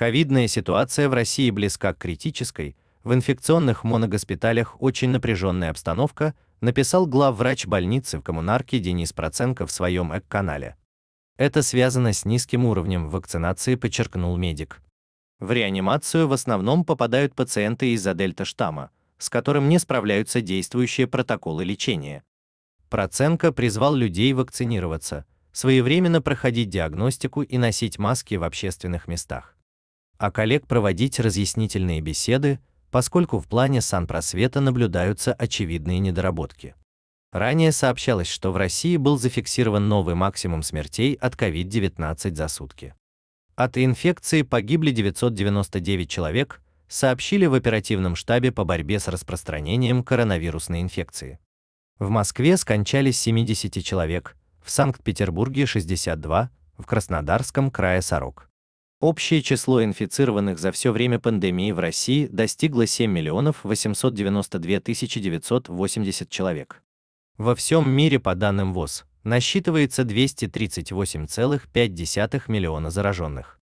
Ковидная ситуация в России близка к критической, в инфекционных моногоспиталях очень напряженная обстановка, написал главврач больницы в коммунарке Денис Проценко в своем эк-канале. Это связано с низким уровнем вакцинации, подчеркнул медик. В реанимацию в основном попадают пациенты из-за дельта-штамма, с которым не справляются действующие протоколы лечения. Проценко призвал людей вакцинироваться, своевременно проходить диагностику и носить маски в общественных местах а коллег проводить разъяснительные беседы, поскольку в плане санпросвета наблюдаются очевидные недоработки. Ранее сообщалось, что в России был зафиксирован новый максимум смертей от COVID-19 за сутки. От инфекции погибли 999 человек, сообщили в оперативном штабе по борьбе с распространением коронавирусной инфекции. В Москве скончались 70 человек, в Санкт-Петербурге 62, в Краснодарском крае 40. Общее число инфицированных за все время пандемии в России достигло 7 миллионов 892 980 человек. Во всем мире, по данным ВОЗ, насчитывается 238,5 миллиона зараженных.